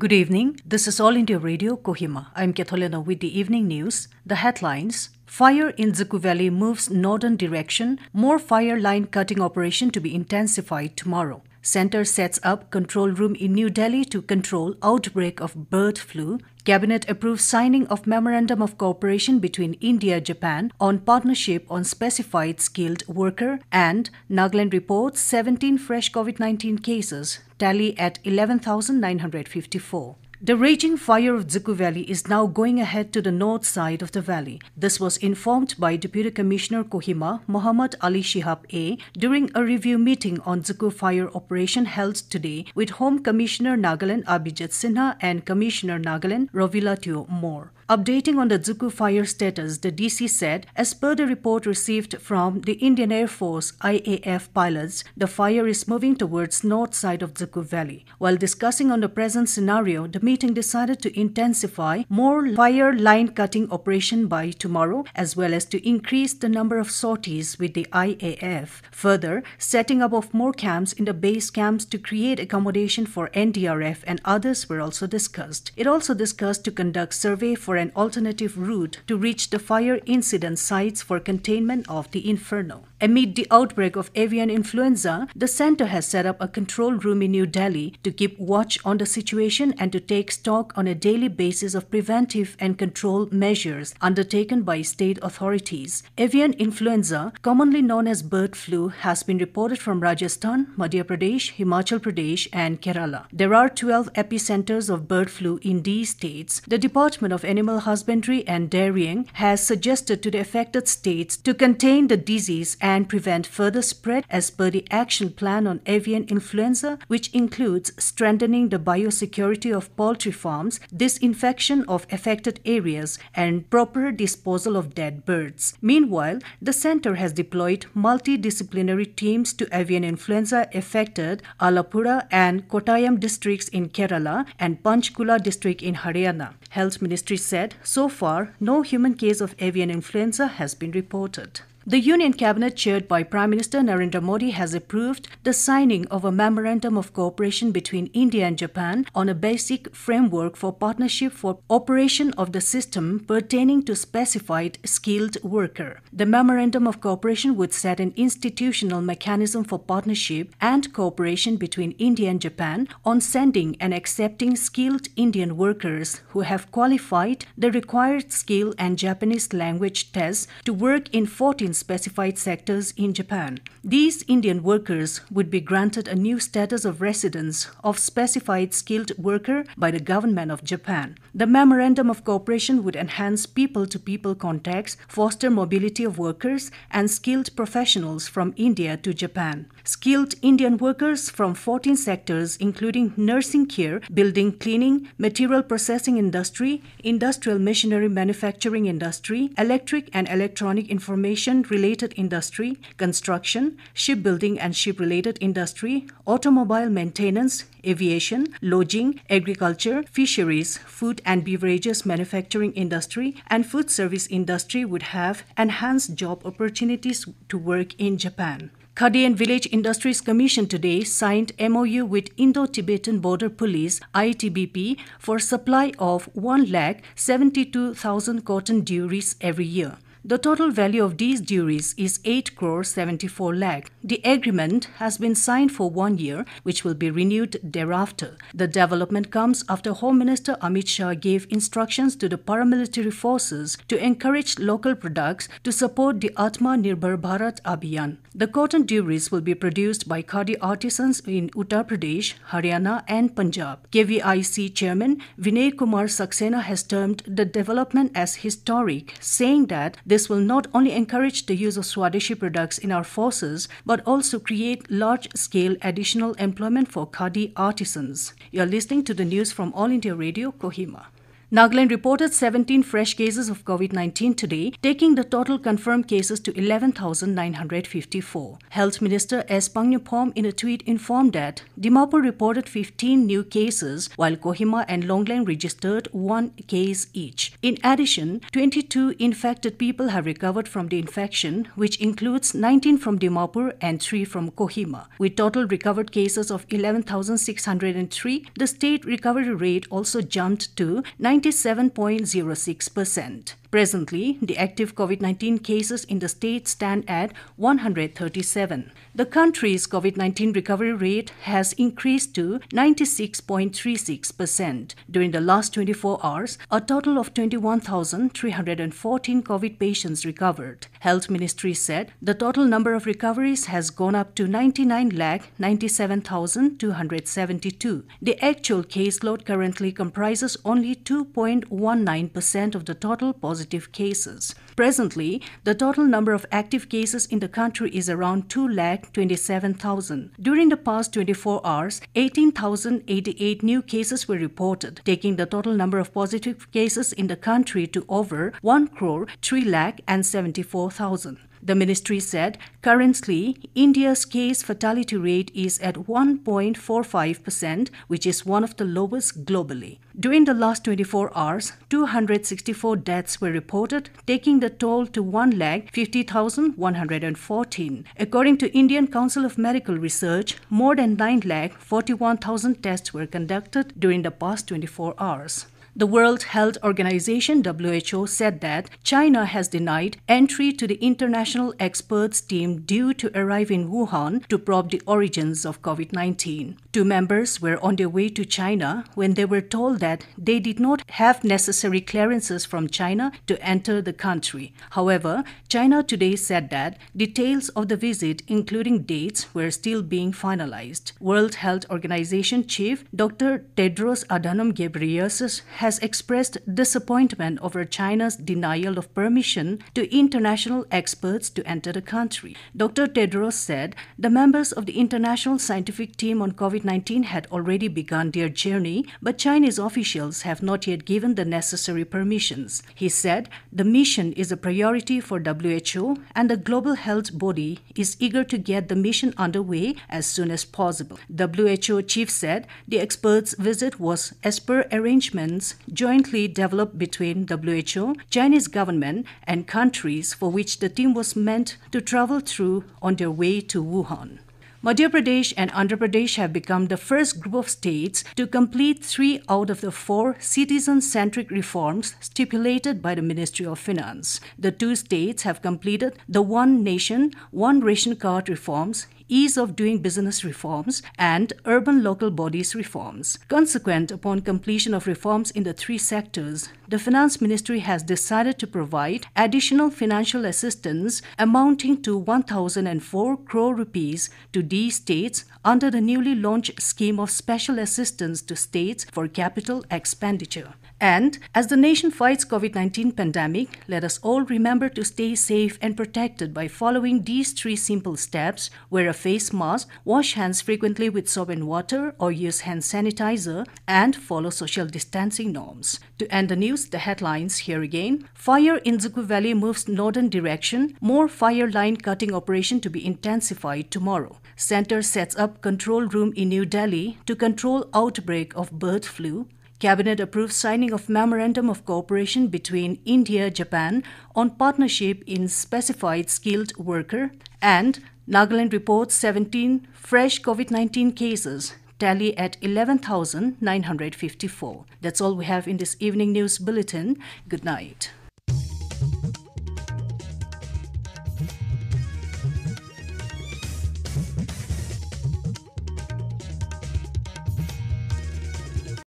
Good evening. This is All India Radio, Kohima. I'm Ketholena with the evening news. The headlines Fire in Zuku Valley moves northern direction. More fire line cutting operation to be intensified tomorrow. Center sets up control room in New Delhi to control outbreak of bird flu. Cabinet approves signing of memorandum of cooperation between India Japan on partnership on specified skilled worker and Nagaland reports 17 fresh COVID-19 cases, tally at 11,954. The raging fire of Dziku Valley is now going ahead to the north side of the valley. This was informed by Deputy Commissioner Kohima Muhammad Ali Shihab A during a review meeting on Dziku fire operation held today with Home Commissioner Nagaland Abhijit Sinha and Commissioner Nagaland Rovilatio Moore. Updating on the Zuku fire status, the DC said, as per the report received from the Indian Air Force IAF pilots, the fire is moving towards north side of Zuku Valley. While discussing on the present scenario, the meeting decided to intensify more fire line cutting operation by tomorrow as well as to increase the number of sorties with the IAF. Further, setting up of more camps in the base camps to create accommodation for NDRF and others were also discussed. It also discussed to conduct survey for an alternative route to reach the fire incident sites for containment of the inferno. Amid the outbreak of avian influenza, the center has set up a control room in New Delhi to keep watch on the situation and to take stock on a daily basis of preventive and control measures undertaken by state authorities. Avian influenza, commonly known as bird flu, has been reported from Rajasthan, Madhya Pradesh, Himachal Pradesh, and Kerala. There are 12 epicenters of bird flu in these states. The Department of Animal Husbandry and Dairying has suggested to the affected states to contain the disease and and prevent further spread as per the action plan on avian influenza, which includes strengthening the biosecurity of poultry farms, disinfection of affected areas, and proper disposal of dead birds. Meanwhile, the center has deployed multidisciplinary teams to avian influenza affected Alapura and Kottayam districts in Kerala and Panchkula district in Haryana. Health Ministry said so far no human case of avian influenza has been reported. The Union Cabinet, chaired by Prime Minister Narendra Modi, has approved the signing of a memorandum of cooperation between India and Japan on a basic framework for partnership for operation of the system pertaining to specified skilled worker. The memorandum of cooperation would set an institutional mechanism for partnership and cooperation between India and Japan on sending and accepting skilled Indian workers who have qualified the required skill and Japanese language tests to work in 14 in specified sectors in Japan. These Indian workers would be granted a new status of residence of specified skilled worker by the government of Japan. The memorandum of cooperation would enhance people to people contacts, foster mobility of workers and skilled professionals from India to Japan. Skilled Indian workers from 14 sectors including nursing care, building cleaning, material processing industry, industrial machinery manufacturing industry, electric and electronic information related industry, construction, shipbuilding and ship related industry, automobile maintenance, aviation, lodging, agriculture, fisheries, food and beverages manufacturing industry, and food service industry would have enhanced job opportunities to work in Japan. Kadian Village Industries Commission today signed MOU with Indo-Tibetan Border Police ITBP for supply of 1,72,000 cotton duries every year. The total value of these duties is 8 crore 74 lakh. The agreement has been signed for one year, which will be renewed thereafter. The development comes after Home Minister Amit Shah gave instructions to the paramilitary forces to encourage local products to support the Atma Nirbhar Bharat Abhiyan. The cotton duties will be produced by Khadi artisans in Uttar Pradesh, Haryana, and Punjab. KVIC Chairman Vinay Kumar Saxena has termed the development as historic, saying that this will not only encourage the use of Swadeshi products in our forces, but also create large scale additional employment for Khadi artisans. You are listening to the news from All India Radio, Kohima. Nagaland reported 17 fresh cases of COVID 19 today, taking the total confirmed cases to 11,954. Health Minister S. Pangyapom in a tweet informed that Dimapur reported 15 new cases, while Kohima and Longland registered one case each. In addition, 22 infected people have recovered from the infection, which includes 19 from Dimapur and 3 from Kohima. With total recovered cases of 11,603, the state recovery rate also jumped to 9. 97.06%. Presently, the active COVID 19 cases in the state stand at 137. The country's COVID 19 recovery rate has increased to 96.36%. During the last 24 hours, a total of 21,314 COVID patients recovered. Health Ministry said the total number of recoveries has gone up to 99,97,272. The actual caseload currently comprises only 2.19% of the total positive positive cases. Presently, the total number of active cases in the country is around 2,27,000. During the past 24 hours, 18,088 new cases were reported, taking the total number of positive cases in the country to over 1 crore 3 lakh and 74,000. The ministry said currently, India's case fatality rate is at 1.45%, which is one of the lowest globally. During the last 24 hours, 264 deaths were reported, taking the toll to 1,50,114. According to Indian Council of Medical Research, more than 9,41,000 tests were conducted during the past 24 hours. The World Health Organization WHO said that China has denied entry to the international experts team due to arrive in Wuhan to probe the origins of COVID-19. Two members were on their way to China when they were told that they did not have necessary clearances from China to enter the country. However, China today said that details of the visit including dates were still being finalized. World Health Organization chief Dr. Tedros Adhanom Ghebreyesus has has expressed disappointment over China's denial of permission to international experts to enter the country. Dr. Tedros said the members of the international scientific team on COVID 19 had already begun their journey, but Chinese officials have not yet given the necessary permissions. He said the mission is a priority for WHO and the global health body is eager to get the mission underway as soon as possible. WHO chief said the experts' visit was as per arrangements jointly developed between WHO, Chinese government, and countries for which the team was meant to travel through on their way to Wuhan. Madhya Pradesh and Andhra Pradesh have become the first group of states to complete three out of the four citizen centric reforms stipulated by the Ministry of Finance. The two states have completed the One Nation, One Ration Card reforms ease of doing business reforms, and urban local bodies reforms. Consequent upon completion of reforms in the three sectors, the Finance Ministry has decided to provide additional financial assistance amounting to 1,004 crore rupees to these states under the newly launched scheme of special assistance to states for capital expenditure. And as the nation fights COVID-19 pandemic, let us all remember to stay safe and protected by following these three simple steps: wear a face mask, wash hands frequently with soap and water or use hand sanitizer, and follow social distancing norms. To end the news, the headlines here again. Fire in Zuku Valley moves northern direction. More fire line cutting operation to be intensified tomorrow. Center sets up control room in New Delhi to control outbreak of bird flu. Cabinet approved signing of memorandum of cooperation between India Japan on partnership in specified skilled worker and Nagaland reports 17 fresh COVID-19 cases tally at 11,954. That's all we have in this evening news bulletin. Good night.